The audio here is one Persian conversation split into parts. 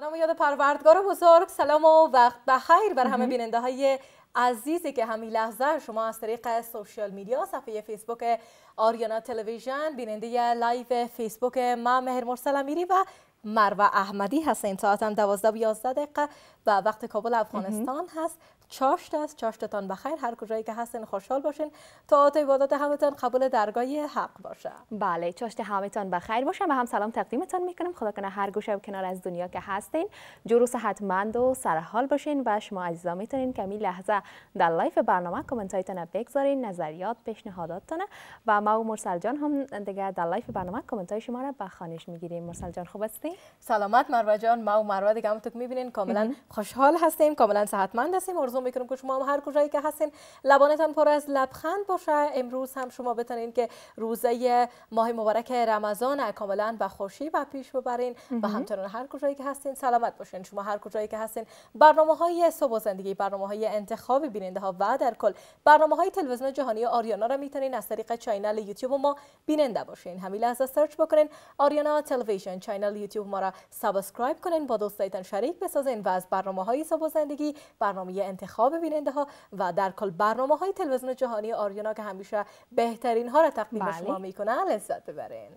سلام و یاد پروردگار بزرگ سلام و وقت بخیر بر همه بیننده های عزیزی که همین لحظه شما از طریق سوشیال میدیا صفحه فیسبوک آریانا تلویژن بیننده لایو فیسبوک ما مهر مرسل امیری و مروه احمدی هستیم ساعت هم دوازده و یازده دقیقه و وقت کابل افغانستان هست چاشت است چاشتتان بخیر هر کجایی که هستین خوشحال باشین تا عبادات همتان قبول درگاهی حق باشه بله چاشت همتان بخیر باشه و هم سلام تقدیمتان میکنم خدا کنه هر گوشه و کنار از دنیا که هستین جور حتمند و سرحال باشین و شما عزیزا میتونین کمی لحظه در لایف برنامه کامنتایتان بگذارین نظریات پیشنهاداتتان و ما و مرسل جان هم دیگه در لایف برنامه کامنتای شما رو به خانش میگیریم مرسل جان خوب هستین سلامت مروه جان ما و مروه دیگه هم تو میبینین کاملا خوشحال هستیم کاملا صحتمند هستیم آرزو میکنم که شما هم هر کجایی که هستین لبانتان پر از لبخند باشه امروز هم شما بتونین که روزه ماه مبارک رمضان کاملا به خوشی و پیش ببرین و همچنان هر کجایی که هستین سلامت باشین شما هر کجایی که هستین برنامه های صبح زندگی برنامه های انتخاب بیننده ها و در کل برنامه های تلویزیون جهانی آریانا را میتونین از طریق چینل یوتیوب ما بیننده باشین همین لحظه سرچ بکنین آریانا تلویزیون چینل یوتیوب ما را سابسکرایب کنین با دوستایتان شریک بسازین و از برنامه های صبح زندگی برنامه انتخاب انتخاب بیننده ها و در کل برنامه های تلویزیون جهانی آریانا که همیشه بهترین ها را تقدیم بله. شما میکنن لذت ببرین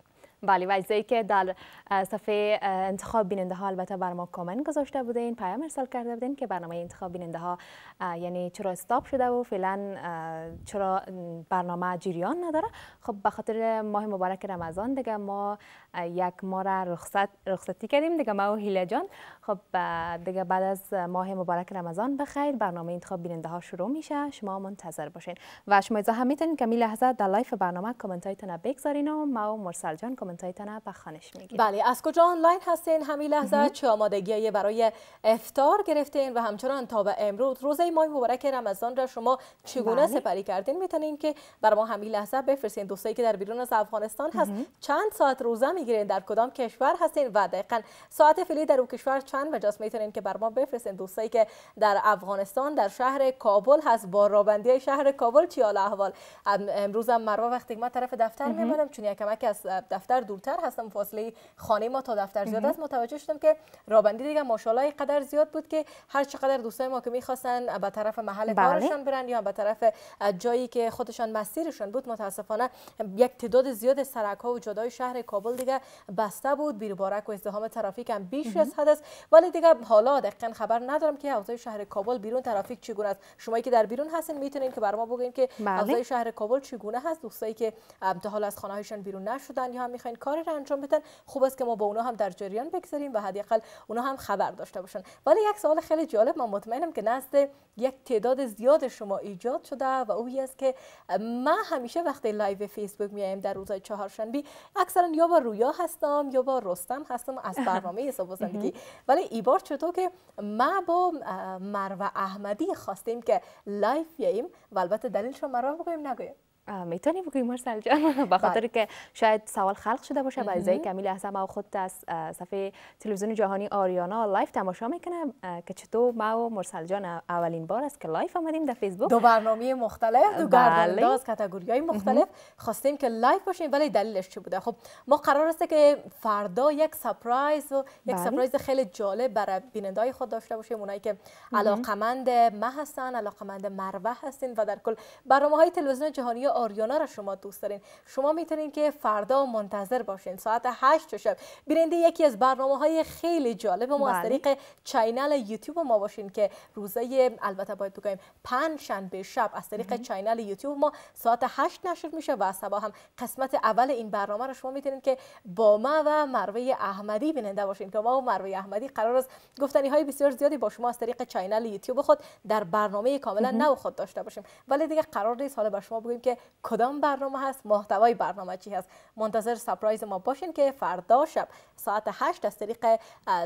بله و اجزایی که در صفحه انتخاب بیننده ها البته بر ما کامنت گذاشته بودین پیام ارسال کرده بودین که برنامه انتخاب بیننده ها یعنی چرا استاب شده و فعلا چرا برنامه جریان نداره خب به خاطر ماه مبارک رمضان دیگه ما یک ما را رخصت رخصتی کردیم دیگه ما و هیله جان خب دیگه بعد از ماه مبارک رمضان بخیر برنامه انتخاب بیننده ها شروع میشه شما منتظر باشین و شما هم میتونین که لحظه در لایف برنامه کامنت هایتون بگذارین و ما و مرسل جان کامنت کامنتایتان به خانش میگیرم بله از کجا آنلاین هستین همین لحظه چه آمادگی برای افتار گرفتین و همچنان تا به امروز روزه ماه مبارک رمضان را شما چگونه بله. سپری کردین میتونین که بر ما همین لحظه بفرستین دوستایی که در بیرون از افغانستان هست چند ساعت روزه میگیرین در کدام کشور هستین و دقیقا ساعت فعلی در اون کشور چند مجاز میتونین که بر ما بفرستین دوستایی که در افغانستان در شهر کابل هست با رابندی شهر کابل چی حال احوال امروز هم مرا وقتی ما طرف دفتر میمونم چون یکمک از دفتر دورتر هستم فاصله خانه ما تا دفتر زیاد است متوجه شدم که رابندی دیگه ماشاءالله قدر زیاد بود که هر چقدر دوستای ما که میخواستن به طرف محل بله. کارشان برن یا به طرف جایی که خودشان مسیرشان بود متاسفانه یک تعداد زیاد سرک ها و جدای شهر کابل دیگه بسته بود بیربارک و ازدحام ترافیک هم بیش از حد است ولی دیگه حالا دقیقا خبر ندارم که اوضاع شهر کابل بیرون ترافیک چگونه است شما که در بیرون هستین میتونین که بر ما بگین که اوضاع بله. شهر کابل چگونه هست دوستایی که تا حالا از خانه هایشان بیرون نشدن یا هم میخواین میخواین کار رو انجام بدن خوب است که ما با اونا هم در جریان بگذاریم و حداقل اونا هم خبر داشته باشن ولی یک سوال خیلی جالب ما مطمئنم که نزد یک تعداد زیاد شما ایجاد شده و اوی است که من همیشه وقتی لایو فیسبوک میایم در روزهای چهارشنبه اکثرا یا با رویا هستم یا با رستم هستم از برنامه حساب زندگی ولی ای بار چطور که ما با مروه احمدی خواستیم که لایو بیاییم و البته دلیلش رو مرا بگویم میتونی بگویی مرسل جان به خاطر بله. که شاید سوال خلق شده باشه بعضی کمیل احسن او خود از صفحه تلویزیون جهانی آریانا لایف تماشا میکنم که چطور ما و مرسل جان اولین بار است که لایف آمدیم در فیسبوک دو برنامه مختلف دو بله. گردانداز کاتگوری های مختلف خواستیم که لایف باشیم ولی دلیلش چی بوده خب ما قرار است که فردا یک سرپرایز و یک بله. سرپرایز خیلی جالب برای بینندای خود داشته باشیم اونایی که علاقمند ما هستن علاقمند مروه هستین و در کل برنامه های تلویزیون جهانی آریانا را شما دوست دارین شما میتونین که فردا منتظر باشین ساعت 8 شب بیننده یکی از برنامه های خیلی جالب ما از بله. طریق چینل یوتیوب ما باشین که روزه البته باید بگویم پنج شنبه شب از طریق چینل یوتیوب ما ساعت 8 نشر میشه و سبا هم قسمت اول این برنامه را شما میتونین که با ما و مروه احمدی بیننده باشین که ما و مروه احمدی قرار است گفتنی های بسیار زیادی با شما از طریق چینل یوتیوب خود در برنامه کاملا نو خود داشته باشیم ولی دیگه قرار نیست حالا به شما بگویم که کدام برنامه هست محتوای برنامه چی هست منتظر سپرایز ما باشین که فردا شب ساعت هشت از طریق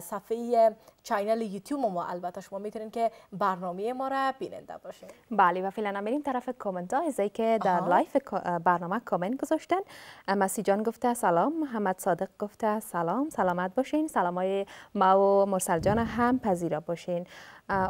صفحه چینل یوتیوب ما البته شما میتونین که برنامه ما را بیننده باشین بله و فعلا میریم طرف کامنت ها ازایی که در لایف برنامه کامنت گذاشتن مسی جان گفته سلام محمد صادق گفته سلام سلامت باشین سلام های ما و مرسل جان هم پذیرا باشین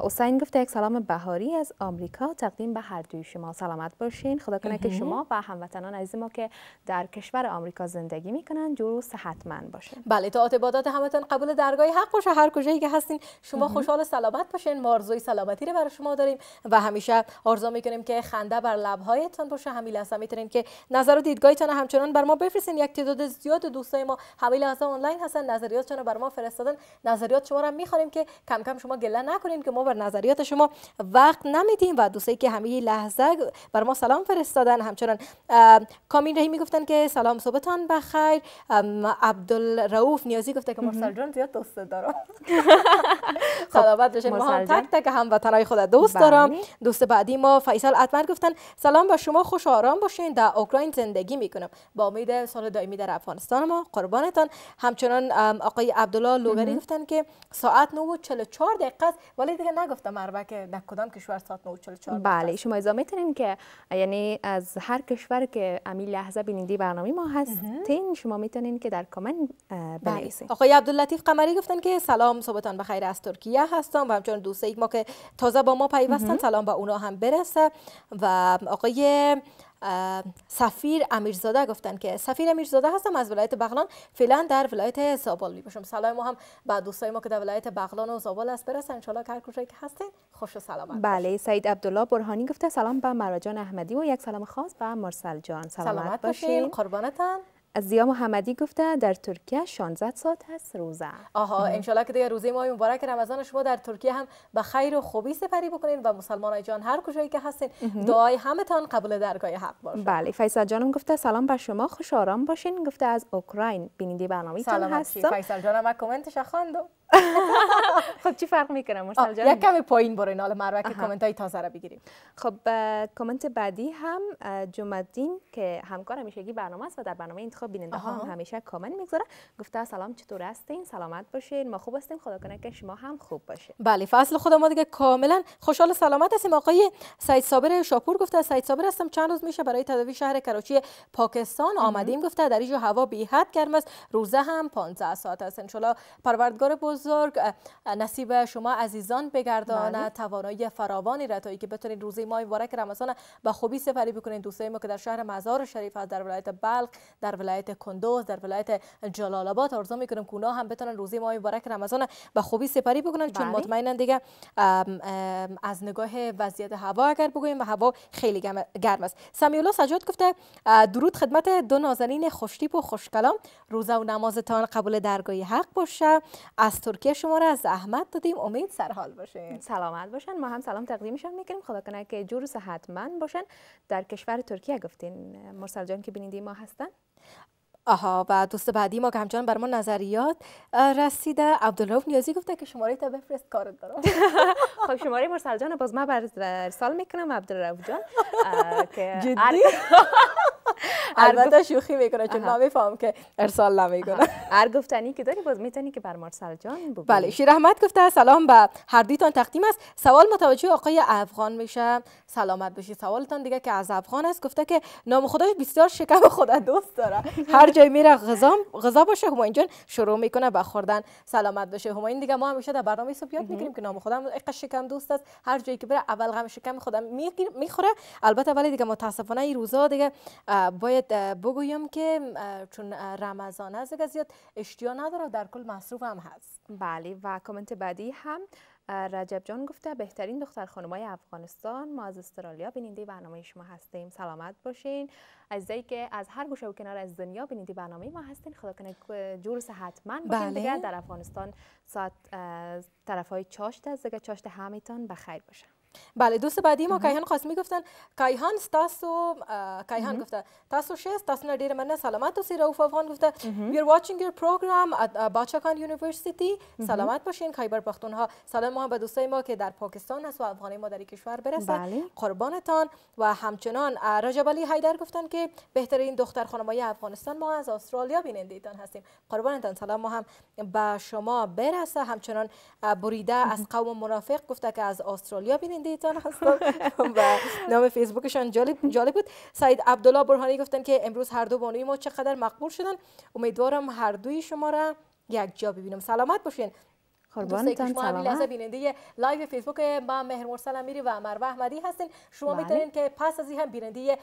حسین گفته یک سلام بهاری از آمریکا تقدیم به هر دوی شما سلامت باشین خدا کنه که شما و هموطنان عزیز ما که در کشور آمریکا زندگی میکنن جور و صحتمند باشه بله اطاعت عبادات قبول درگاه حق باشه هر کجایی که هست شما خوشحال و سلامت باشین مارزوی سلامتی رو برای شما داریم و همیشه آرزو میکنیم که خنده بر لبهایتان باشه همین لحظه میتونین که نظر و دیدگاهتان همچنان بر ما بفرستین یک تعداد زیاد دوستای ما همین لحظه آنلاین هستن نظریات رو بر ما فرستادن نظریات شما رو میخوانیم که کم کم شما گله نکنین که ما بر نظریات شما وقت نمیدیم و دوستایی که همین لحظه بر ما سلام فرستادن همچنان کامین رهی میگفتن که سلام صبحتان بخیر عبدالرؤوف نیازی گفته که مرسل جان زیاد دوست دارم خب، سلامت باشین ما هم تک تک وطنای خود دوست دارم بله. دوست بعدی ما فیصل اتمر گفتن سلام به شما خوش آرام باشین در اوکراین زندگی میکنم با امید سال دائمی در افغانستان ما قربانتان همچنان آقای عبدالله لوگری گفتن که ساعت 9 و 44 دقیقه است ولی دیگه نگفتم عربه که در کدام کشور ساعت 9 و 44 بله شما اضافه میتونین که یعنی از هر کشور که امیل لحظه بینیدی برنامه ما هستین شما میتونین که در کامنت بله. بنویسین آقای عبداللطیف قمری گفتن که سلام صبحتان خیر از ترکیه هستم و همچنان دوستایی ما که تازه با ما پیوستن سلام به اونا هم برسه و آقای سفیر امیرزاده گفتن که سفیر امیرزاده هستم از ولایت بغلان فعلا در ولایت زابل می سلام ما هم به دوستای ما که در ولایت بغلان و زابل است برسن انشالله که هر کجایی که هستین خوش و سلامت بله سعید عبدالله برهانی گفته سلام به مراجان احمدی و یک سلام خاص به مرسل جان سلامت, سلامت باشین قربانتان از زیا محمدی گفته در ترکیه 16 ساعت هست روزه آها انشالله که دیگه روزه ماه مبارک رمضان شما در ترکیه هم به خیر و خوبی سپری بکنین و مسلمان جان هر کجایی که هستین دعای همتان قبول درگاه حق باشه بله فیصل جانم گفته سلام بر شما خوش آرام باشین گفته از اوکراین بیننده برنامه‌تون هست؟ سلام فیصل جانم کامنتش خواندم خب چی فرق میکنه مرسل جان یک کمی پایین برین حالا مرو که کامنت های تازه را بگیریم خب کامنت بعدی هم جمعدین که همکار همیشگی برنامه است و در برنامه انتخاب بیننده ها هم همیشه کامنت میگذاره گفته سلام چطور هستین سلامت باشین ما خوب هستیم خدا کنه که شما هم خوب باشه بله فصل خود ما دیگه کاملا خوشحال سلامت هستیم آقای سعید صابر شاپور گفته سعید صابر هستم چند روز میشه برای تداوی شهر کراچی پاکستان آمدیم گفته در اینجا هوا بی حد گرم است روزه هم 15 ساعت است ان پروردگار بزرگ نصیب شما عزیزان بگردانه بله. توانایی فراوانی را تایی که بتونین روزی ماه مبارک رمضان به خوبی سفری بکنید دوستای ما که در شهر مزار شریف هست در ولایت بلق در ولایت کندوز در ولایت جلال آباد آرزو میکنم که اونا هم بتونن روزی ماه مبارک رمضان به خوبی سفری بکنن چون بله. مطمئنا دیگه از نگاه وضعیت هوا اگر بگویم هوا خیلی گرم است الله سجاد گفته درود خدمت دو نازنین خوشتیپ و خوشکلام روزه و نمازتان قبول درگاهی حق باشه از ترکیه شما را از احمد دادیم امید سرحال باشین سلامت باشن ما هم سلام تقدیم شما میکنیم خدا کنه که جور صحتمند باشن در کشور ترکیه گفتین مرسل جان که بیننده ما هستن آها و دوست بعدی ما که همچنان بر ما نظریات رسیده عبدالله نیازی گفته که شماره تا بفرست کارت دارم خب شماره مرسل جان باز ما بر ارسال میکنم عبدالله جان جدی البته شوخی میکنه چون ما میفهم که ارسال نمیکنه هر گفتنی که داری باز میتونی که بر مرسل جان بگو بله شیر احمد گفته سلام به هر دیتان تقدیم است سوال متوجه آقای افغان میشه سلامت بشی سوالتان دیگه که از افغان است گفته که نام خداش بسیار شکم خدا دوست داره هر جای میره غذا غذا باشه هماین جان شروع میکنه به خوردن سلامت باشه هماین دیگه ما همیشه در برنامه صبح یاد میگیریم که نام خودم یک شکم دوست است هر جایی که بره اول غم شکم خودم میخوره البته ولی دیگه متاسفانه این روزا دیگه باید بگویم که چون رمضان است دیگه زیاد اشتیا نداره در کل مصروف هم هست بله و کامنت بعدی هم رجب جان گفته بهترین دختر خانمای افغانستان ما از استرالیا بیننده برنامه شما هستیم سلامت باشین از که از هر گوشه و کنار از دنیا بیننده برنامه ما هستین خدا کنه جور صحتمند باشین بله. در افغانستان ساعت طرف های چاشت است دیگه چاشت همیتان بخیر باشه بله دوست بعدی ما کایهان خاص میگفتن کایهان تاسو کایهان گفته تاسو شیست تاسو نه ډیره مننه سلامت اوسئ رؤوف افغان گفته وی ار واچینګ یور پروگرام ات باچکان University سلامت باشین خیبر پختونها سلام ما به دوستای ما که در پاکستان هست و افغانی ما در کشور برسه بله. قربانتان و همچنان رجب هایدر حیدر گفتن که بهترین دختر خانمای افغانستان ما از استرالیا بیننده ایتان هستیم قربانتان سلام ما هم به شما برسه همچنان بریده از قوم منافق گفته که از استرالیا بین دیتا و نام فیسبوکشان جالب جالب بود سعید عبدالله برهانی گفتن که امروز هر دو بانوی ما چقدر مقبول شدن امیدوارم هر دوی شما را یک جا ببینم سلامت باشین قربانتون شما همین لحظه بیننده لایو فیسبوک ما مهر مرسل امیری و مروه احمدی هستین شما بله. میتونین که پس از این هم بیننده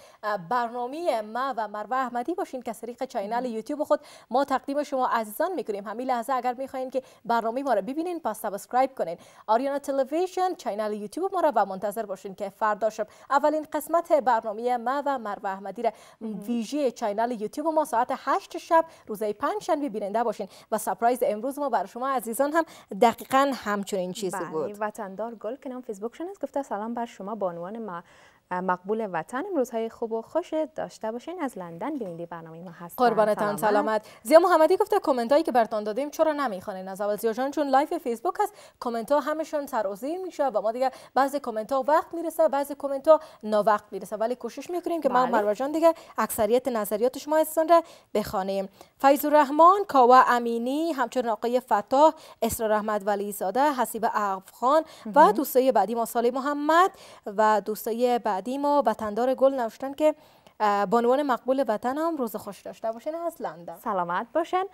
برنامه ما و مروه احمدی باشین که سریق چینل یوتیوب خود ما تقدیم شما عزیزان میکنیم همین لحظه اگر میخواین که برنامه ما رو ببینین پس سابسکرایب کنین آریانا تلویزیون چینل یوتیوب ما رو و منتظر باشین که فردا شب اولین قسمت برنامه ما و مروه احمدی را ویژه چینل یوتیوب ما ساعت 8 شب روزه پنج شنبه بیننده باشین و سرپرایز امروز ما بر شما عزیزان هم دقیقا همچنین چیزی بله، بود بله وطندار گل که نام فیسبوکشون است گفته سلام بر شما بانوان عنوان مقبول وطن روزهای خوب و خوش داشته باشین از لندن بیندی برنامه ما هست قربانتان سلامت زیا محمدی گفته کامنت هایی که برتان دادیم چرا نمیخوانه از اول زیا جان چون لایف فیسبوک هست کامنت ها همشون سرعوزی میشه و ما دیگه بعض کامنت ها وقت میرسه بعض کامنت ها نا وقت میرسه ولی کوشش میکنیم که ما بله. مروه جان دیگه اکثریت نظریات شما هستن را بخوانیم فیض الرحمن کاوا امینی همچنین آقای فتاح اسرا احمد ولی زاده حسیب افغان و دوستای بعدی ما محمد و دوستای بعدی ما وطندار گل نوشتن که بانوان مقبول وطن هم روز خوش داشته باشین از لندن سلامت باشین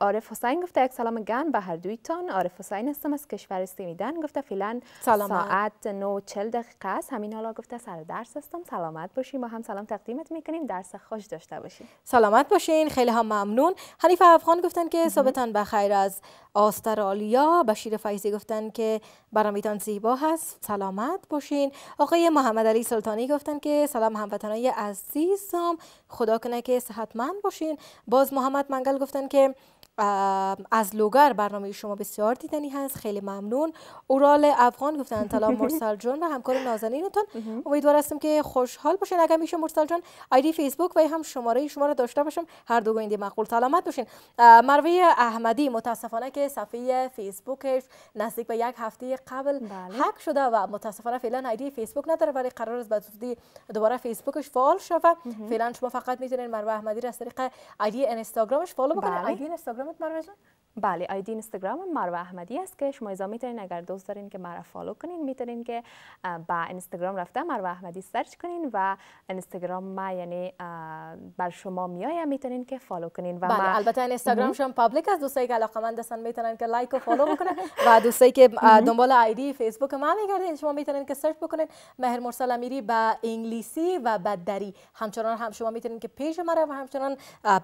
عارف حسین گفته یک سلام گن به هر دویتان عارف حسین هستم از کشور سیمیدن گفته فعلا ساعت 9:40 دقیقه است همین حالا گفته سر درس هستم سلامت باشین ما هم سلام تقدیمت میکنیم درس خوش داشته باشین سلامت باشین خیلی هم ممنون حنیف افغان گفتن که ثابتا بخیر از استرالیا بشیر فیضی گفتن که برامیتان زیبا هست سلامت باشین آقای محمد علی سلطانی گفتن که سلام هموطنای از عزیزم خدا کنه که صحتمند باشین باز محمد منگل گفتن که از لوگر برنامه شما بسیار دیدنی هست خیلی ممنون اورال افغان گفتن طلا مرسل جان و همکار نازنینتون امیدوار هستم که خوشحال باشین اگر میشه مرسل جان آیدی فیسبوک و هم شماره شما رو داشته باشم هر دو گوینده مقبول سلامت باشین مروه احمدی متاسفانه که صفحه فیسبوکش نزدیک به یک هفته قبل بله. شده و متاسفانه فعلا آیدی فیسبوک نداره ولی قرار است به دوباره فیسبوکش فعال شوه فعلا شما فقط میتونین مروه احمدی را از طریق آیدی اینستاگرامش فالو بله. Mahmut Marveson بله آیدی اینستاگرام مروه احمدی است که شما ایزا میتونین اگر دوست دارین که مرا فالو کنین میتونین که با اینستاگرام رفته مروه احمدی سرچ کنین و اینستاگرام ما یعنی بر شما میایم میتونین که فالو کنین و بله البته اینستاگرام شما پابلیک است دوستایی که علاقه مند هستن میتونن که لایک و فالو بکنن و دوستایی که دنبال آیدی فیسبوک ما میگردین شما میتونین که سرچ بکنین مهر مرسل امیری با انگلیسی و با دری همچنان هم شما میتونین که پیج مرا و همچنان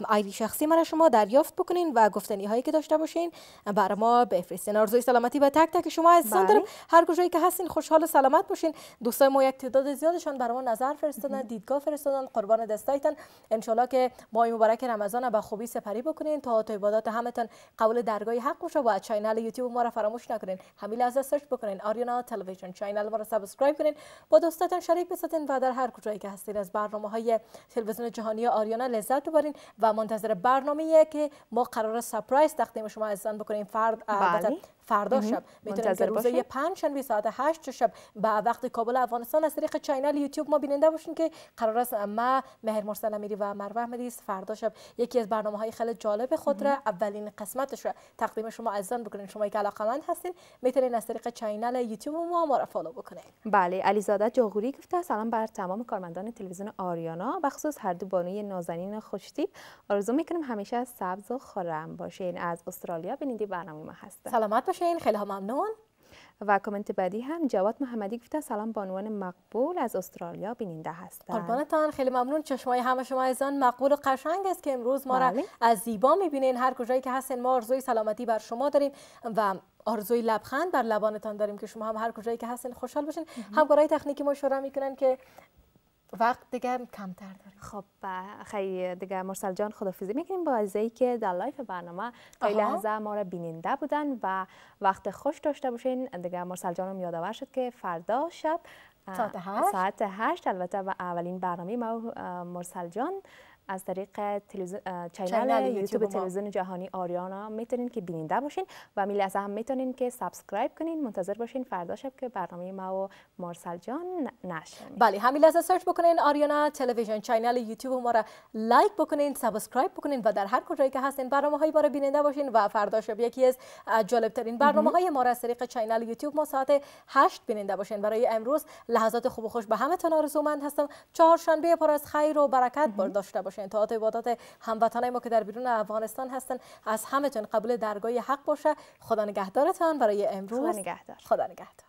آیدی شخصی مرا شما دریافت بکنین و گفتنی هایی که داشته داشته باشین بر ما بفرستین آرزوی سلامتی به تک تک شما از دارم بله. هر کجایی که هستین خوشحال و سلامت باشین دوستای ما یک تعداد زیادشان بر ما نظر فرستادن دیدگاه فرستادن قربان دستایتان ان که ماه مبارک رمضان به خوبی سپری بکنین تا تو عبادات همتون قبول درگاه حق باشه و چینل یوتیوب ما را فراموش نکنین همین لحظه سرچ بکنین آریانا تلویزیون چینل ما را سابسکرایب کنین با دوستاتون شریک بسازین و در هر کجایی که هستین از برنامه های تلویزیون جهانی آریانا لذت ببرین و منتظر برنامه‌ای که ما قرار سرپرایز تقدیم شما اصلا بکنه این فرد البته بله. فردا شب میتونیم روزه پنج شنبه ساعت شب با وقت کابل افغانستان از طریق چینل یوتیوب ما بیننده باشین که قرار است ما مهر مرسل امیری و مروه احمدی فردا شب یکی از برنامه های خیلی جالب خود را اولین قسمتش را تقدیم شما عزیزان بکنین شما که مند هستین میتونین از طریق چینل یوتیوب ما ما را فالو بکنین بله علیزاده جاغوری گفته سلام بر تمام کارمندان تلویزیون آریانا و خصوص هر دو بانوی نازنین خوشتیب آرزو میکنیم همیشه سبز و خرم باشین از استرالیا بیننده برنامه ما هست. سلامت باشین خیلی ممنون و کامنت بعدی هم جواد محمدی گفته سلام بانوان عنوان مقبول از استرالیا بیننده هست قربانتان خیلی ممنون چشمای همه شما ایزان مقبول و قشنگ است که امروز ما را بله. از زیبا میبینین هر کجایی که هستین ما آرزوی سلامتی بر شما داریم و آرزوی لبخند بر لبانتان داریم که شما هم هر کجایی که هستین خوشحال باشین همکارای تکنیکی ما اشاره میکنن که وقت دیگه کمتر داریم خب خیلی دیگه مرسل جان خدافیزی میکنیم با از ای که در لایف برنامه تا لحظه ما را بیننده بودن و وقت خوش داشته باشین دیگه مرسل جان هم یادآور شد که فردا شب ساعت هشت, ساعت هشت البته و اولین برنامه ما مرسل جان از طریق تلویزیون چینل یوتیوب تلویزیون جهانی آریانا میتونین که بیننده باشین و میلی از هم میتونین که سابسکرایب کنین منتظر باشین فردا شب که برنامه ما و مارسل جان نشه بله همین لحظه سرچ بکنین آریانا تلویزیون چینل یوتیوب ما را لایک بکنین سابسکرایب بکنین و در هر کجایی که هستین برنامه های ما را بیننده باشین و فردا شب یکی از جالب ترین برنامه های ما را از طریق چینل یوتیوب ما ساعت 8 بیننده باشین برای امروز لحظات خوب و خوش به همتون آرزومند هستم چهارشنبه پر از خیر و برکت بر داشته باشین باشین تا عبادات هموطنای ما که در بیرون افغانستان هستن از همتون قبول درگاه حق باشه خدا نگهدارتان برای امروز خدا نگهدار خدا نگهدار